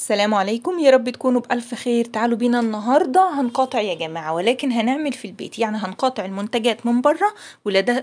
السلام عليكم يا رب تكونوا بألف خير تعالوا بينا النهاردة هنقاطع يا جماعة ولكن هنعمل في البيت يعني هنقاطع المنتجات من بره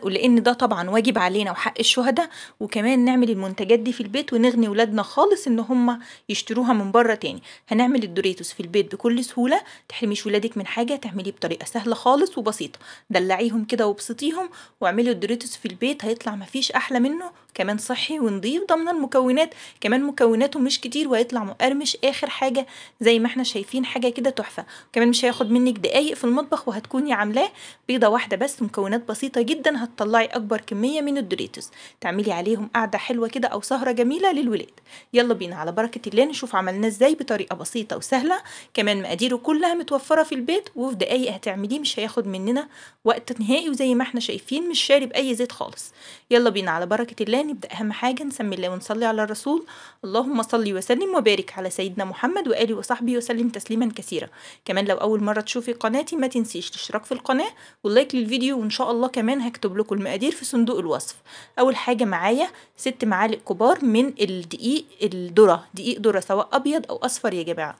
ولأن ده طبعا واجب علينا وحق الشهداء وكمان نعمل المنتجات دي في البيت ونغني ولادنا خالص ان هم يشتروها من بره تاني هنعمل الدوريتوس في البيت بكل سهولة تحرميش ولادك من حاجة تعمليه بطريقة سهلة خالص وبسيطة دلعيهم كده وابسطيهم واعملي الدوريتوس في البيت هيطلع مفيش أحلى منه كمان صحي ونضيف ضمن المكونات كمان مكوناته مش كتير وهيطلع مقرمش اخر حاجه زي ما احنا شايفين حاجه كده تحفه كمان مش هياخد منك دقايق في المطبخ وهتكوني عاملاه بيضه واحده بس مكونات بسيطه جدا هتطلعي اكبر كميه من الدوريتوس تعملي عليهم قعده حلوه كده او سهره جميله للولاد يلا بينا على بركه الله نشوف عملناه ازاي بطريقه بسيطه وسهله كمان مقاديره كلها متوفره في البيت وفي دقايق هتعمليه مش هياخد مننا وقت نهائي وزي ما احنا شايفين مش شارب اي زيت خالص يلا بينا على بركه الله نبدأ يعني أهم حاجة نسمي الله ونصلي على الرسول اللهم صلي وسلم وبارك على سيدنا محمد وآله وصحبه وسلم تسليما كثيرا كمان لو أول مرة تشوفي قناتي ما تنسيش الاشتراك في القناة واللايك للفيديو وإن شاء الله كمان هكتب لكم المقادير في صندوق الوصف أول حاجة معايا ست معالق كبار من الدقيق الذرة دقيق ذرة سواء أبيض أو أصفر يا جماعة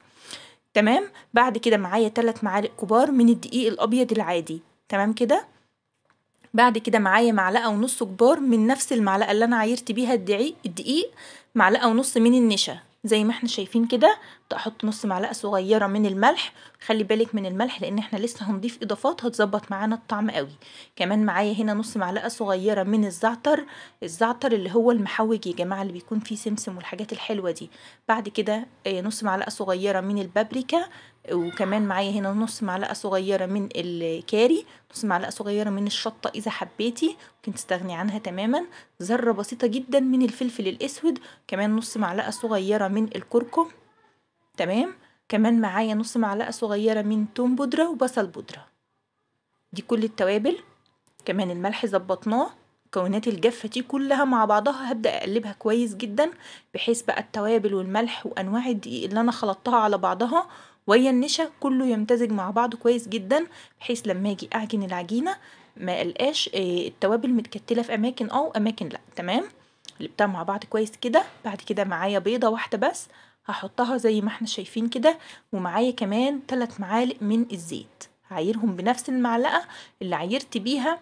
تمام بعد كده معايا تلات معالق كبار من الدقيق الأبيض العادي تمام كده بعد كده معايا معلقه ونص كبار من نفس المعلقه اللي انا عايرت بيها الدقيق معلقه ونص من النشا زي ما احنا شايفين كده احط نص معلقه صغيره من الملح خلي بالك من الملح لان احنا لسه هنضيف اضافات هتظبط معانا الطعم قوي كمان معايا هنا نص معلقه صغيره من الزعتر الزعتر اللي هو المحوج يا جماعه اللي بيكون فيه سمسم والحاجات الحلوه دي بعد كده آه، نص معلقه صغيره من البابريكا وكمان معايا هنا نص معلقه صغيره من الكاري نص معلقه صغيره من الشطه اذا حبيتي ممكن تستغني عنها تماما ذره بسيطه جدا من الفلفل الاسود كمان نص معلقه صغيره من الكركم تمام كمان معايا نص معلقة صغيرة من توم بودرة وبصل بودرة دي كل التوابل كمان الملح ظبطناه مكونات الجافة دي كلها مع بعضها هبدأ أقلبها كويس جدا بحيث بقى التوابل والملح وأنواع الدقيق اللي أنا خلطتها على بعضها ويا النشا كله يمتزج مع بعضه كويس جدا بحيث لما اجي اعجن العجينة ما قلقاش آه، التوابل متكتلة في أماكن اه وأماكن لأ تمام قلبتها مع بعض كويس كده بعد كده معايا بيضة واحدة بس هحطها زي ما احنا شايفين كده ومعايا كمان 3 معالق من الزيت هعيرهم بنفس المعلقة اللي عيرت بيها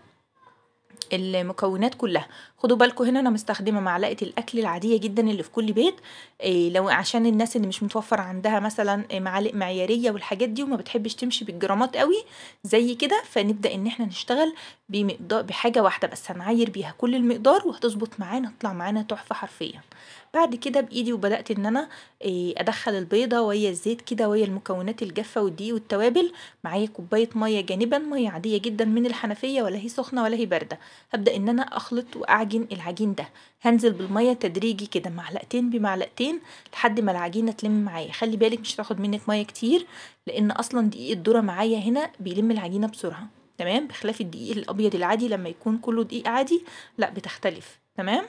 المكونات كلها خدوا بالكم هنا انا مستخدمه معلقه الاكل العاديه جدا اللي في كل بيت إيه لو عشان الناس اللي مش متوفر عندها مثلا معالق معياريه والحاجات دي وما بتحبش تمشي بالجرامات قوي زي كده فنبدا ان احنا نشتغل بمقدار بحاجه واحده بس هنعاير بيها كل المقدار وهتظبط معانا تطلع معانا تحفه حرفيا بعد كده بايدي وبدات ان انا إيه ادخل البيضه وهي الزيت كده وهي المكونات الجافه والدقيق والتوابل معايا كوبايه ميه جانبا ميه عاديه جدا من الحنفيه ولا هي سخنه ولا هي بارده هبدأ ان انا اخلط واعجن العجين ده هنزل بالمية تدريجي كده معلقتين بمعلقتين لحد ما العجينة تلم معايا خلي بالك مش هتاخد منك مية كتير لان اصلا دقيق الذرة معايا هنا بيلم العجينة بسرعة تمام بخلاف الدقيق الابيض العادي لما يكون كله دقيق عادي لا بتختلف تمام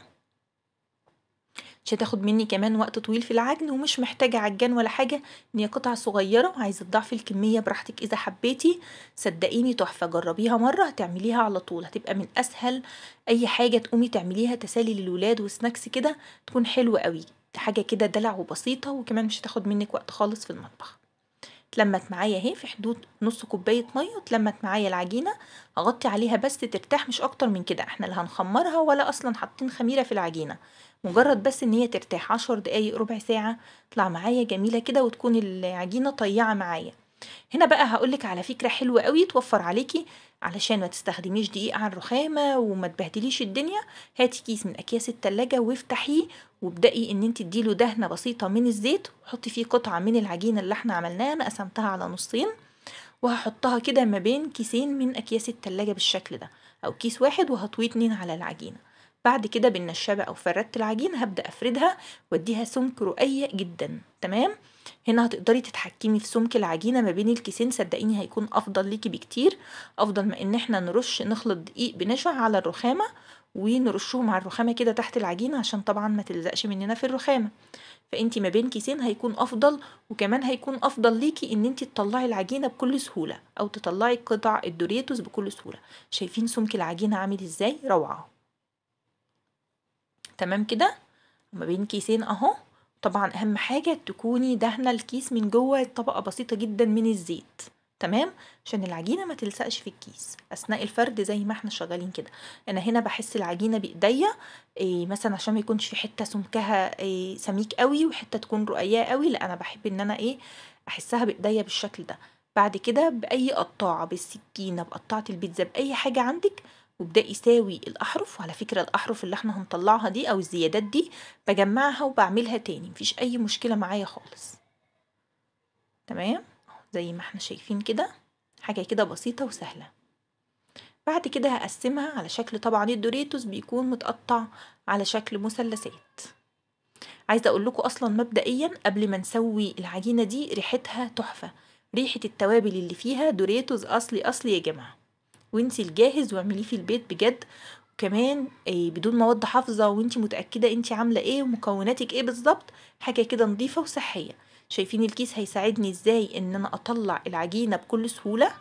مش هتاخد مني كمان وقت طويل في العجن ومش محتاجة عجان ولا حاجة ان هي قطع صغيرة عايزة تضعفي الكمية براحتك اذا حبيتي صدقيني تحفة جربيها مرة هتعمليها على طول هتبقى من اسهل اي حاجة تقومي تعمليها تسالي للولاد وسناكس كده تكون حلوة قوي حاجة كده دلع وبسيطة وكمان مش هتاخد منك وقت خالص في المطبخ اتلمت معايا اهي في حدود نص كوبايه ميه واتلمت معايا العجينه هغطي عليها بس ترتاح مش اكتر من كده احنا لا هنخمرها ولا اصلا حاطين خميره في العجينه مجرد بس ان هي ترتاح عشر دقايق ربع ساعه تطلع معايا جميله كده وتكون العجينه طيعه معايا هنا بقى هقولك على فكرة حلوة قوي توفر عليكي علشان ما تستخدميش دقيق على الرخامة وما تبهدليش الدنيا هاتي كيس من أكياس التلاجة وافتحيه وابدأي إن انت تديله دهنة بسيطة من الزيت وحطي فيه قطعة من العجينة اللي احنا عملناها أنا قسمتها على نصين وهحطها كده ما بين كيسين من أكياس التلاجة بالشكل ده أو كيس واحد وهطوي اتنين على العجينة بعد كده بالنشابة أو فردت العجين هبدأ أفردها وأديها سمك رقيق جدا تمام؟ هنا هتقدري تتحكمي في سمك العجينه ما بين الكيسين صدقيني هيكون افضل ليكي بكتير افضل ما ان احنا نرش نخلط دقيق بنشا على الرخامه ونرشهم على الرخامه كده تحت العجينه عشان طبعا ما تلزقش مننا في الرخامه فانت ما بين كيسين هيكون افضل وكمان هيكون افضل ليكي ان انت تطلعي العجينه بكل سهوله او تطلعي قطع الدوريتوس بكل سهوله شايفين سمك العجينه عامل ازاي روعه تمام كده ما بين كيسين اهو طبعًا أهم حاجة تكوني دهنة الكيس من جوّه طبقه بسيطة جدًا من الزيت تمام، عشان العجينة متلصقش في الكيس أثناء الفرد زي ما احنا شغالين كده، أنا هنا بحس العجينة بإيديا إيه، مثلًا عشان ميكونش في حتة سمكها إيه، سميك أوي وحتة تكون رقيقة أوي لأ أنا بحب إن أنا ايه أحسها بإيديا بالشكل ده، بعد كده بأي قطاعة بالسكينة بقطاعة البيتزا بأي حاجة عندك وبدأ يساوي الأحرف وعلى فكرة الأحرف اللي احنا هنطلعها دي أو الزيادات دي بجمعها وبعملها تاني مفيش أي مشكلة معايا خالص تمام زي ما احنا شايفين كده حاجة كده بسيطة وسهلة بعد كده هقسمها على شكل طبعا الدوريتوس بيكون متقطع على شكل مثلثات عايزة أقول لكم أصلا مبدئيا قبل ما نسوي العجينة دي ريحتها تحفة ريحة التوابل اللي فيها دوريتوس أصلي أصلي يا جماعة وانسي الجاهز واعمليه في البيت بجد وكمان آه، بدون مواد حافظه وانت متاكده انت عامله ايه ومكوناتك ايه بالظبط حاجه كده نظيفه وصحيه شايفين الكيس هيساعدني ازاي ان انا اطلع العجينه بكل سهوله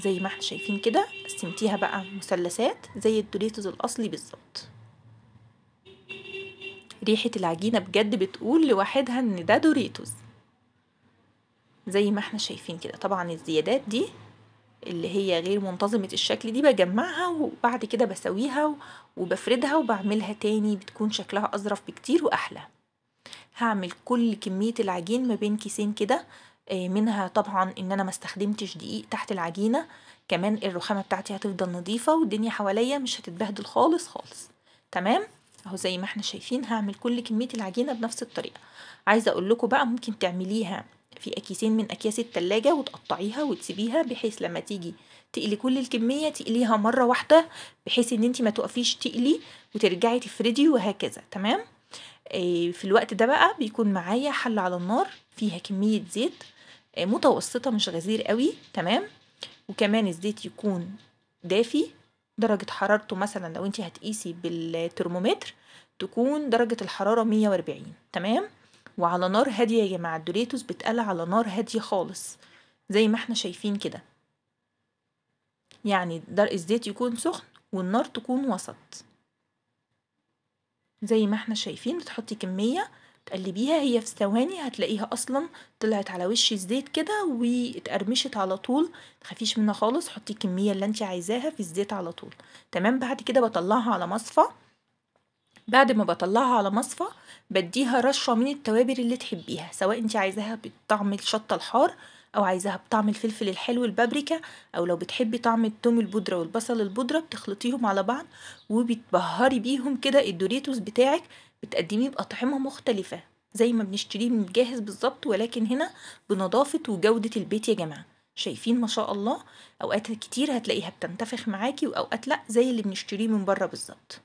زي ما احنا شايفين كده قسمتيها بقى مثلثات زي الدوريتوز الاصلي بالظبط ريحة العجينة بجد بتقول لوحدها ان ده دوريتوز زي ما احنا شايفين كده طبعا الزيادات دي اللي هي غير منتظمة الشكل دي بجمعها وبعد كده بسويها وبفردها وبعملها تاني بتكون شكلها أظرف بكتير وأحلى هعمل كل كمية العجين ما بين كيسين كده آه، منها طبعا ان انا ما استخدمتش دقيق تحت العجينة كمان الرخامة بتاعتي هتفضل نظيفة والدنيا حواليا مش هتتبهدل خالص خالص تمام اهو زي ما احنا شايفين هعمل كل كمية العجينة بنفس الطريقة عايزة اقول لكم بقى ممكن تعمليها في أكيسين من أكياس التلاجة وتقطعيها وتسيبيها بحيث لما تيجي تقلي كل الكمية تقليها مرة واحدة بحيث ان انت ما توقفيش تقلي وترجعي تفردي وهكذا تمام آه، في الوقت ده بقى بيكون معايا حلة على النار فيها كمية زيت آه، متوسطة مش غزير قوي تمام وكمان الزيت يكون دافي درجة حرارته مثلا لو انت هتقيسي بالترمومتر تكون درجة الحرارة 140 تمام وعلى نار هاديه يا جماعه الدوريتوس بتقلى على نار هاديه خالص زي ما احنا شايفين كده يعني درق الزيت يكون سخن والنار تكون وسط زي ما احنا شايفين بتحطي كميه تقلبيها هي في ثواني هتلاقيها اصلا طلعت على وش الزيت كده واتقرمشت على طول تخافيش منها خالص حطي الكميه اللي انت عايزاها في الزيت على طول تمام بعد كده بطلعها على مصفى بعد ما بطلعها على مصفى بديها رشة من التوابل اللي تحبيها سواء انت عايزاها بطعم الشطة الحار او عايزاها بطعم الفلفل الحلو البابريكا او لو بتحبي طعم التوم البودرة والبصل البودرة بتخلطيهم على بعض وبتبهري بيهم كده الدوريتوس بتاعك بتقدميه بأطعمة مختلفة زي ما بنشتريه من جاهز بالظبط ولكن هنا بنظافة وجودة البيت يا جماعة شايفين ما شاء الله اوقات كتير هتلاقيها بتنتفخ معاكي واوقات لا زي اللي بنشتريه من بره بالظبط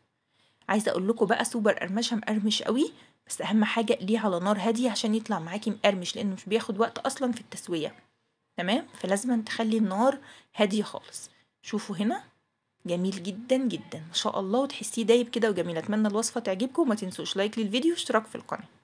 عايزه اقول لكم بقى سوبر قرمشه مقرمش قوي بس اهم حاجه ليه على نار هاديه عشان يطلع معاكي مقرمش لانه مش بياخد وقت اصلا في التسويه تمام فلازم تخلي النار هاديه خالص شوفوا هنا جميل جدا جدا ما شاء الله وتحسيه دايب كده وجميل اتمنى الوصفه تعجبكم وما تنسوش لايك للفيديو واشتراك في القناه